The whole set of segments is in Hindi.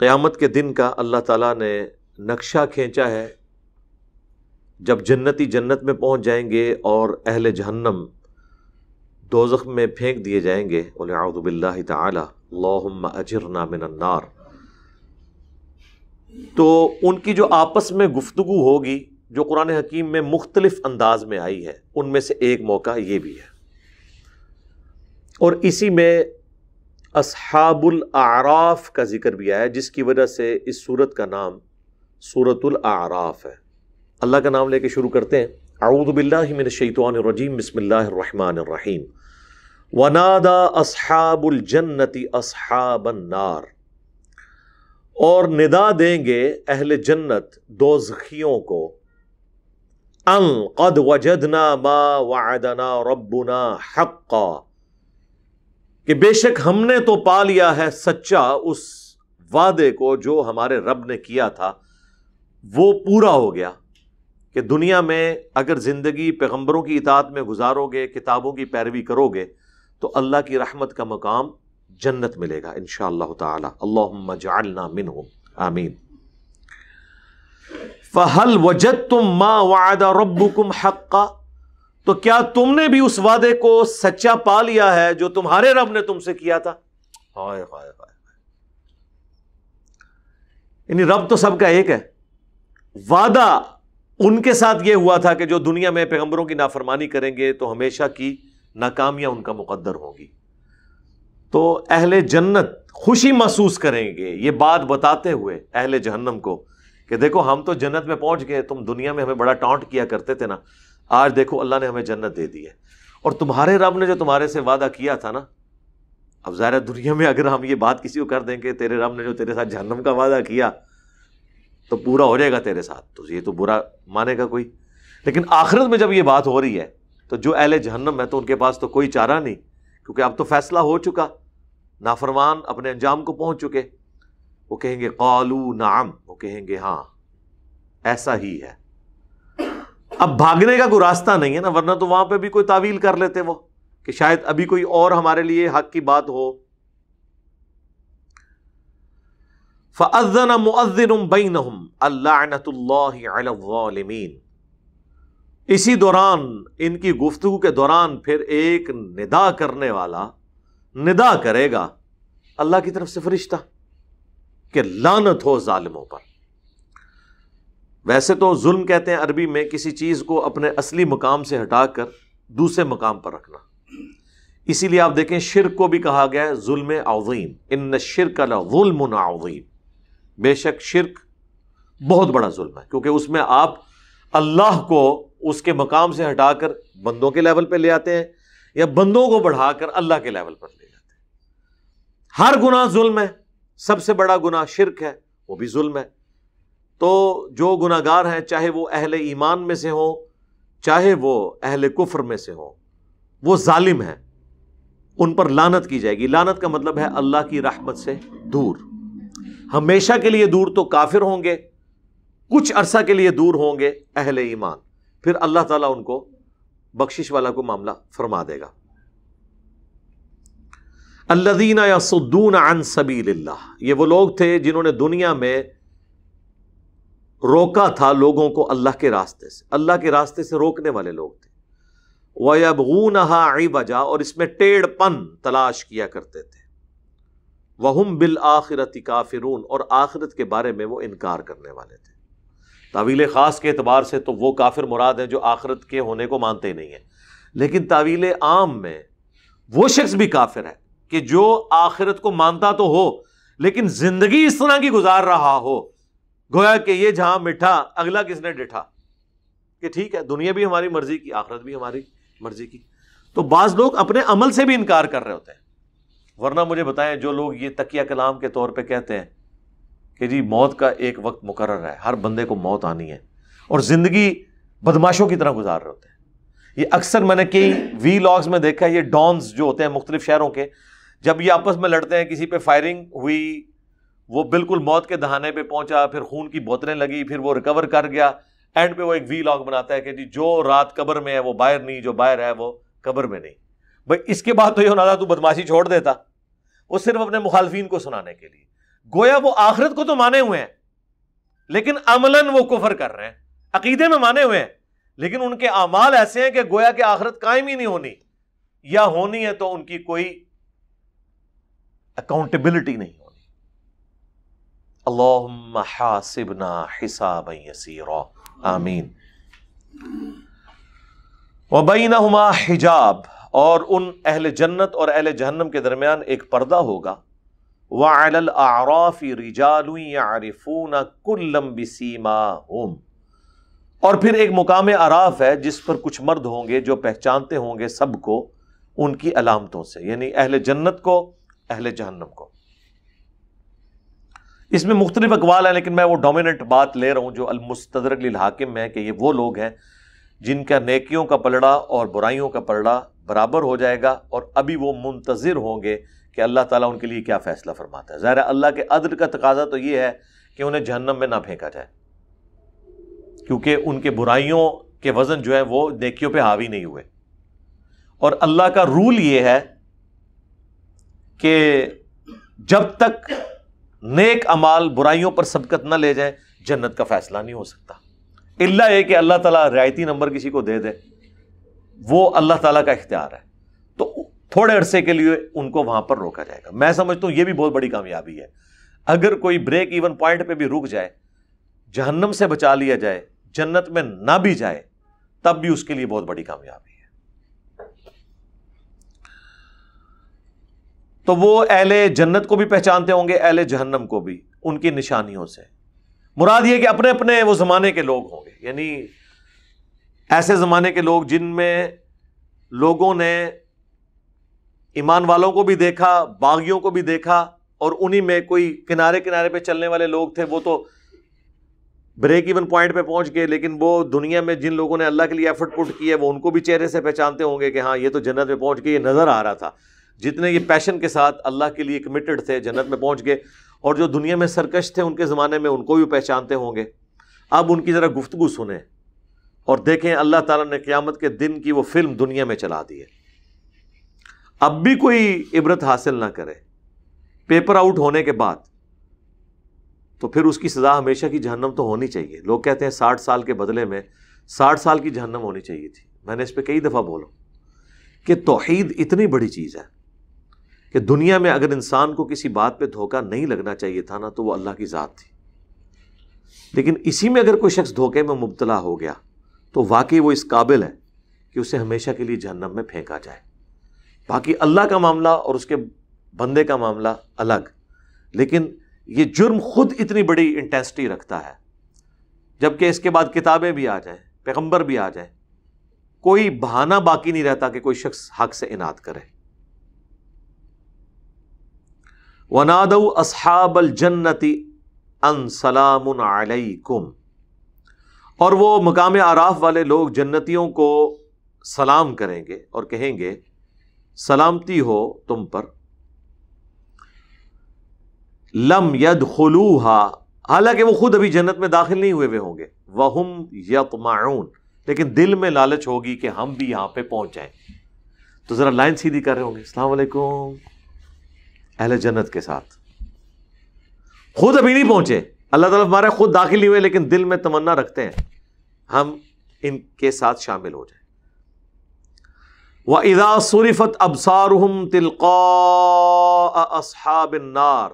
क़यामत के दिन का अल्लाह ताला ने नक्शा खींचा है जब जन्नती जन्नत में पहुंच जाएंगे और अहल जहन्नम दोजख में फेंक दिए जाएंगे उलबिल्ला तो उनकी जो आपस में गुफ्तु होगी जो कुरान हकीम में मुख्तलिफ अंदाज में आई है उनमें से एक मौका ये भी है और इसी में असहाबुल आराफ का जिक्र भी आया जिसकी वजह से इस सूरत का नाम सूरतुल आराफ है अल्लाह का नाम लेके शुरू करते हैं आऊदबिल्लिन शैतवानरजीम बसमिल्लाम वनादा असहाबुल जन्नति असहाबन्नार और निदा देंगे अहल जन्नत दोजखियों को अंग कद वजदना मा वादना रबुना हक्का कि बेशक हमने तो पा लिया है सच्चा उस वादे को जो हमारे रब ने किया था वो पूरा हो गया कि दुनिया में अगर ज़िंदगी पैगंबरों की इताद में गुजारोगे किताबों की पैरवी करोगे तो अल्लाह की रहमत का मकाम जन्नत मिलेगा इन तल्लाम जालना मिन हो आमीन फ़हल वजत तुम माँ वायदा रब्बुकुम हक़ा तो क्या तुमने भी उस वादे को सच्चा पा लिया है जो तुम्हारे रब ने तुमसे किया था हाय हाय हाय यानी रब तो सबका एक है वादा उनके साथ यह हुआ था कि जो दुनिया में पैगंबरों की नाफरमानी करेंगे तो हमेशा की नाकामियां उनका मुकद्दर होगी तो अहले जन्नत खुशी महसूस करेंगे ये बात बताते हुए अहले जहन्नम को कि देखो हम तो जन्नत में पहुंच गए तुम दुनिया में हमें बड़ा टॉन्ट किया करते थे ना आज देखो अल्लाह ने हमें जन्नत दे दी है और तुम्हारे रब ने जो तुम्हारे से वादा किया था ना अब ज़ाहिर दुनिया में अगर हम ये बात किसी को कर देंगे तेरे रब ने जो तेरे साथ जहन्नम का वादा किया तो पूरा हो जाएगा तेरे साथ तो ये तो बुरा मानेगा कोई लेकिन आखिरत में जब ये बात हो रही है तो जो अहल जहन्नम है तो उनके पास तो कोई चारा नहीं क्योंकि अब तो फैसला हो चुका नाफरमान अपने अंजाम को पहुंच चुके वो कहेंगे कालू नाम वो कहेंगे हाँ ऐसा ही है अब भागने का कोई रास्ता नहीं है ना वरना तो वहां पे भी कोई तावील कर लेते वो कि शायद अभी कोई और हमारे लिए हक की बात हो फ़ज़न इसी दौरान इनकी गुफ्तु के दौरान फिर एक निदा करने वाला निदा करेगा अल्लाह की तरफ से फरिश्ता कि लानत हो ालिमों पर वैसे तो जुल्म कहते हैं अरबी में किसी चीज़ को अपने असली मकाम से हटाकर दूसरे मकाम पर रखना इसीलिए आप देखें शिर को भी कहा गया है जुल्म आवजीम इन शिरक अलाजुल्म आवजीम बेशक शिरक बहुत बड़ा जुल्म है क्योंकि उसमें आप अल्लाह को उसके मकाम से हटाकर बंदों के लेवल पर ले आते हैं या बंदों को बढ़ाकर अल्लाह के लेवल पर ले जाते हैं हर गुना जुल्म है सबसे बड़ा गुना शिरक है वो भी जुल्म है तो जो गुनागार हैं चाहे वो अहल ईमान में से हों चाहे वो अहल कुफर में से हों वो जालिम है उन पर लानत की जाएगी लानत का मतलब है अल्लाह की रहमत से दूर हमेशा के लिए दूर तो काफिर होंगे कुछ अरसा के लिए दूर होंगे अहले ईमान फिर अल्लाह ताला उनको बख्शिश वाला को मामला फरमा देगा अल्लादीना या सुद्दून अन सबील ये वो लोग थे जिन्होंने दुनिया में रोका था लोगों को अल्लाह के रास्ते से अल्लाह के रास्ते से रोकने वाले लोग थे वयबून आई बजा और इसमें टेढ़पन तलाश किया करते थे वहम बिल आखिरती काफिरून और आखिरत के बारे में वो इनकार करने वाले थे तावील ख़ास के अतबार से तो वो काफिर मुराद हैं जो आखिरत के होने को मानते ही नहीं हैं लेकिन तावील आम में वो शख्स भी काफिर है कि जो आखिरत को मानता तो हो लेकिन ज़िंदगी इस तरह की गुजार रहा हो गोया कि ये जहां मिठा अगला किसने डिठा कि ठीक है दुनिया भी हमारी मर्जी की आखरत भी हमारी मर्जी की तो बाज लोग अपने अमल से भी इनकार कर रहे होते हैं वरना मुझे बताएं जो लोग ये तकिया कलाम के तौर पे कहते हैं कि जी मौत का एक वक्त मुकर है हर बंदे को मौत आनी है और ज़िंदगी बदमाशों की तरह गुजार रहे होते हैं ये अक्सर मैंने कई वी लॉग्स में देखा है ये डॉन्स जो होते हैं मुख्तलिफ शहरों के जब ये आपस में लड़ते हैं किसी पर फायरिंग हुई वो बिल्कुल मौत के दहाने पे पहुंचा फिर खून की बोतलें लगी फिर वो रिकवर कर गया एंड पे वो एक वी लॉग बनाता है कि जी जो रात कब्र में है वो बाहर नहीं जो बाहर है वो कब्र में नहीं भाई इसके बाद तो ये होना था तू बदमाशी छोड़ देता वो सिर्फ अपने मुखालफिन को सुनाने के लिए गोया वो आखिरत को तो माने हुए हैं लेकिन अमलन वो कुफर कर रहे हैं अकीदे में माने हुए हैं लेकिन उनके अमाल ऐसे हैं कि गोया के आखिरत कायम ही नहीं होनी या होनी है तो उनकी कोई अकाउंटेबिलिटी नहीं हो अल्लाहुम्मा हासिबना हिसाबन हिजाब और उन अहल जन्नत और अहल जहन्नम के दरमियान एक पर्दा होगा वाल आराफ़ी रिजालफ़ून कुल्लम बसीमा होम और फिर एक मुकाम आराफ है जिस पर कुछ मर्द होंगे जो पहचानते होंगे सबको उनकी अलामतों से यानी अहल जन्नत को अहल जहन्नम को इसमें मुख्तलिफ अकवाल हैं लेकिन मैं वो डोमिनेंट बात ले रहा हूँ जो अलमुस्तरक हाकिम है कि ये वो लोग हैं जिनका नेकियों का पलड़ा और बुराइयों का पलड़ा बराबर हो जाएगा और अभी वो मुंतज़र होंगे कि अल्लाह ताला उनके लिए क्या फ़ैसला फरमाता है ज़ाहिर अल्लाह के अदर का तकाजा तो ये है कि उन्हें जहन्नम में ना फेंका जाए क्योंकि उनके बुराइयों के वज़न जो है वो नेकियों पर हावी नहीं हुए और अल्लाह का रूल ये है कि जब तक नेक अमाल बुराइयों पर सबकत ना ले जाए जन्नत का फैसला नहीं हो सकता इल्ला है कि अल्लाह ताला रियायती नंबर किसी को दे दे वो अल्लाह ताला का इख्तियार है तो थोड़े अरसे के लिए उनको वहां पर रोका जाएगा मैं समझता हूं यह भी बहुत बड़ी कामयाबी है अगर कोई ब्रेक इवन पॉइंट पर भी रुक जाए जहन्नम से बचा लिया जाए जन्नत में ना भी जाए तब भी उसके लिए बहुत बड़ी कामयाबी तो वो अहले जन्नत को भी पहचानते होंगे अहले जहन्नम को भी उनकी निशानियों से मुराद ये कि अपने अपने वो ज़माने के लोग होंगे यानी ऐसे ज़माने के लोग जिनमें लोगों ने ईमान वालों को भी देखा बागियों को भी देखा और उन्हीं में कोई किनारे किनारे पे चलने वाले लोग थे वो तो ब्रेक इवन पॉइंट पे पहुंच गए लेकिन वो दुनिया में जिन लोगों ने अल्लाह के लिए एफर्ट पुट किया वो उनको भी चेहरे से पहचानते होंगे कि हाँ ये तो जन्नत में पहुंच के ये नज़र आ रहा था जितने ये पैशन के साथ अल्लाह के लिए कमिटेड थे जन्नत में पहुंच गए और जो दुनिया में सरकश थे उनके ज़माने में उनको भी पहचानते होंगे अब उनकी ज़रा गुफ्तगु सुने और देखें अल्लाह ताला ने क़्यामत के दिन की वो फिल्म दुनिया में चला दी है अब भी कोई इबरत हासिल ना करे पेपर आउट होने के बाद तो फिर उसकी सज़ा हमेशा की जहनम तो होनी चाहिए लोग कहते हैं साठ साल के बदले में साठ साल की जहनम होनी चाहिए थी मैंने इस पर कई दफ़ा बोला कि तोहद इतनी बड़ी चीज़ है कि दुनिया में अगर इंसान को किसी बात पे धोखा नहीं लगना चाहिए था ना तो वो अल्लाह की ज़ात थी लेकिन इसी में अगर कोई शख्स धोखे में मुबतला हो गया तो वाकई वो इस काबिल है कि उसे हमेशा के लिए जहन्नम में फेंका जाए बाकी अल्लाह का मामला और उसके बंदे का मामला अलग लेकिन ये जुर्म खुद इतनी बड़ी इंटेंसिटी रखता है जबकि इसके बाद किताबें भी आ जाएं पैगम्बर भी आ जाए कोई बहाना बाकी नहीं रहता कि कोई शख्स हक से इनाद करे वनाद असहाबल जन्नति अन सलाम अलैकुम और वो मकाम आराफ वाले लोग जन्नतियों को सलाम करेंगे और कहेंगे सलामती हो तुम पर लम यद हा हालांकि वो खुद अभी जन्नत में दाखिल नहीं हुए हुए होंगे वह वहम यतमाउन लेकिन दिल में लालच होगी कि हम भी यहाँ पे पहुंच जाए तो ज़रा लाइन सीधी कर रहे होंगे अलैक्म अहल जन्नत के साथ खुद अभी नहीं पहुंचे अल्लाह ताला हमारे खुद दाखिल नहीं हुए लेकिन दिल में तमन्ना रखते हैं हम इनके साथ शामिल हो जाए व इदा सुरफत अबसारहम तिलकाबिनार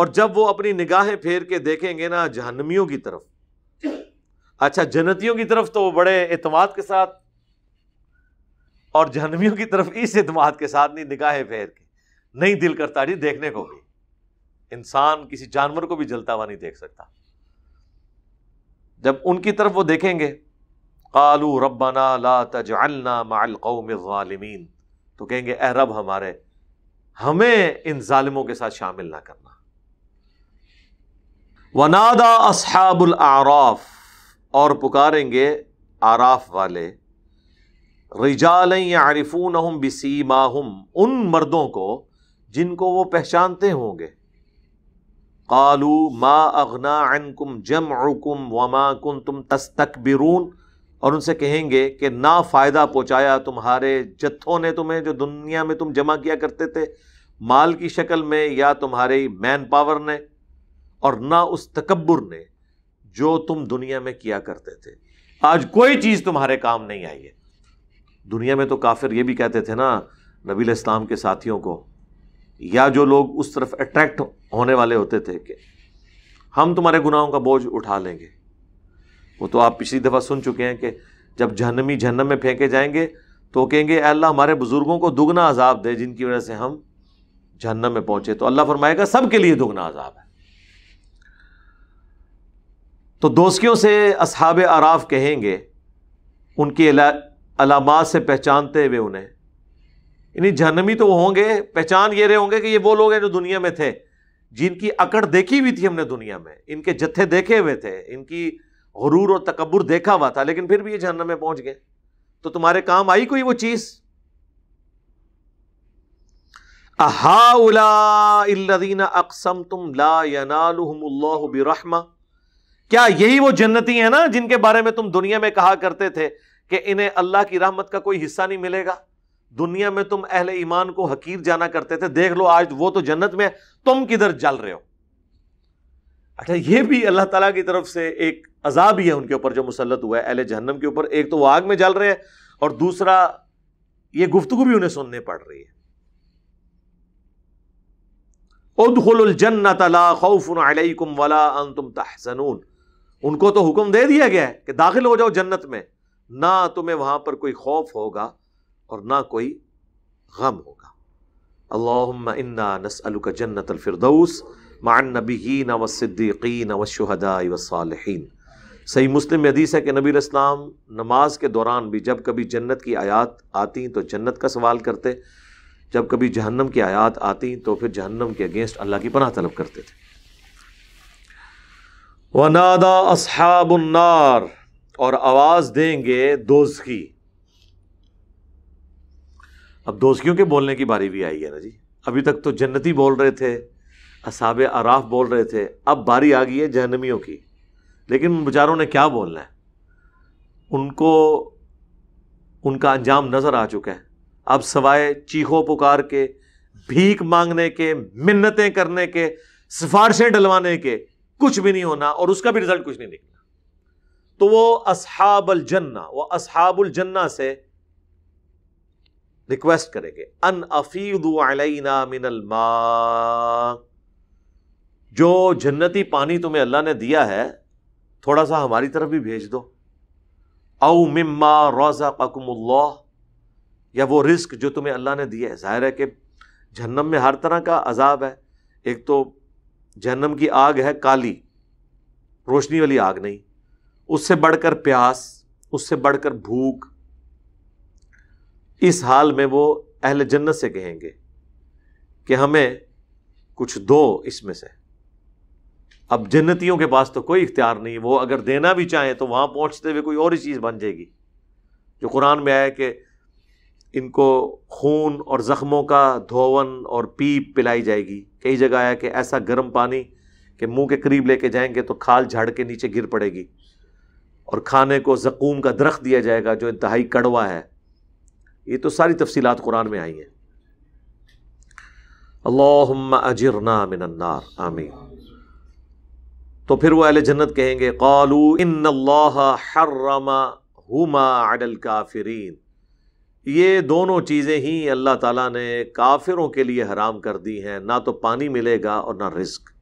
और जब वो अपनी निगाहें फेर के देखेंगे ना जहनमियों की तरफ अच्छा जन्नतियों की तरफ तो वो बड़े अतमाद के साथ और जहनमियों की तरफ इस अतमाद के साथ नहीं निगाहें फेर के नहीं दिल करता जी देखने को भी इंसान किसी जानवर को भी जलता हुआ नहीं देख सकता जब उनकी तरफ वो देखेंगे कालू रबाना ला तजअलना माल कौम ालिमीन तो कहेंगे ए रब हमारे हमें इन ालिमों के साथ शामिल ना करना वनादा असहाबुल आराफ और पुकारेंगे आराफ वाले रिजाल आरिफून हम बिसीमा हम उन मर्दों को जिनको वो पहचानते होंगे कालू मा अगना अनकुम जम अकुम वमा कुन तुम तस्तकबिरून और उनसे कहेंगे कि ना फ़ायदा पहुँचाया तुम्हारे जत्थों ने तुम्हें जो दुनिया में तुम जमा किया करते थे माल की शक्ल में या तुम्हारी मैन पावर ने और ना उस तकबर ने जो तुम दुनिया में किया करते थे आज कोई चीज़ तुम्हारे काम नहीं आई है दुनिया में तो काफिर ये भी कहते थे ना नबी इस्लाम के साथियों को या जो लोग उस तरफ अट्रैक्ट होने वाले होते थे कि हम तुम्हारे गुनाहों का बोझ उठा लेंगे वो तो आप पिछली दफ़ा सुन चुके हैं कि जब जहनमी जहनम में फेंके जाएंगे तो कहेंगे अल्लाह हमारे बुज़ुर्गों को दुगना अजाब दे जिनकी वजह से हम जहनम में पहुंचे तो अल्लाह फरमाएगा सबके लिए दुगना अजाब है तो दोस्तियों से असहाब आराफ कहेंगे उनकी अला, अलामात से पहचानते हुए उन्हें यानी जहनमी तो होंगे पहचान ये रहे होंगे कि ये वो लोग हैं जो दुनिया में थे जिनकी अकड़ देखी हुई थी हमने दुनिया में इनके जत्थे देखे हुए थे इनकी गरूर और तकबर देखा हुआ था लेकिन फिर भी ये जहनम में पहुंच गए तो तुम्हारे काम आई कोई वो चीज अकसम तुम लाहमा क्या यही वो जन्नती है ना जिनके बारे में तुम दुनिया में कहा करते थे कि इन्हें अल्लाह की रहमत का कोई हिस्सा नहीं मिलेगा दुनिया में तुम अहले ईमान को हकीर जाना करते थे देख लो आज वो तो जन्नत में तुम किधर जल रहे हो अच्छा ये भी अल्लाह ताला की तरफ से एक अजाब ही है उनके ऊपर जो मुसलत हुआ है अहले जहन्नम के ऊपर एक तो वो आग में जल रहे हैं और दूसरा ये गुफ्तु भी उन्हें सुनने पड़ रही है उदखुलजन्नत ला खौफुन अलैकुम वला अंतुम तहसनून उनको तो हुक्म दे दिया गया है कि दाखिल हो जाओ जन्नत में ना तुम्हें वहां पर कोई खौफ होगा और ना कोई गम होगा अल्लाम इन्ना नसअल का जन्नत अलफरदौस मान नबीन वसिद्दीकीन वशहदा वसालहीन सही मुस्लिम में हदीस है कि नबी इस्लाम नमाज के दौरान भी जब कभी जन्नत की आयात आती तो जन्नत का सवाल करते जब कभी जहन्नम की आयात आती तो फिर जहन्नम के अगेंस्ट अल्लाह की पनाह तलब करते थे वनादा असहाबुन्नार और आवाज़ देंगे दोजखी अब दोस्तियों के बोलने की बारी भी आई है ना जी अभी तक तो जन्नती बोल रहे थे असाब आराफ बोल रहे थे अब बारी आ गई है जहनमियों की लेकिन उन बेचारों ने क्या बोलना है उनको उनका अंजाम नज़र आ चुका है अब सवाए चीखों पुकार के भीख मांगने के मिन्नतें करने के सिफारशें डलवाने के कुछ भी नहीं होना और उसका भी रिजल्ट कुछ नहीं निकलना तो वो असहाबल जन्ना वो असहाबुल जन्ना से रिक्वेस्ट करेंगे अन मिनल जो जन्नती पानी तुम्हें अल्लाह ने दिया है थोड़ा सा हमारी तरफ भी भेज दो औ मिम्मा रोज़ा ककुमल्ला या वो रिस्क जो तुम्हें अल्लाह ने दिया है ज़ाहिर है कि जहन्नम में हर तरह का अजाब है एक तो जहन्नम की आग है काली रोशनी वाली आग नहीं उससे बढ़कर प्यास उससे बढ़कर भूख इस हाल में वो अहल जन्नत से कहेंगे कि हमें कुछ दो इसमें से अब जन्नतियों के पास तो कोई इख्तियार नहीं वो अगर देना भी चाहें तो वहाँ पहुँचते हुए कोई और ही चीज़ बन जाएगी जो कुरान में आया कि इनको खून और ज़ख्मों का धोवन और पीप पिलाई जाएगी कई जगह आया कि ऐसा गर्म पानी कि मुंह के करीब लेके जाएंगे तो खाल झाड़ के नीचे गिर पड़ेगी और खाने को जकूम का दरख्त दिया जाएगा जो इंतहाई कड़वा है ये तो सारी तफसीत कुरान में आई हैं अल्लाह अजरना आमीन तो फिर वो अहल जन्नत कहेंगे कालू ये दोनों चीज़ें ही अल्लाह ताला ने काफिरों के लिए हराम कर दी हैं ना तो पानी मिलेगा और ना रिस्क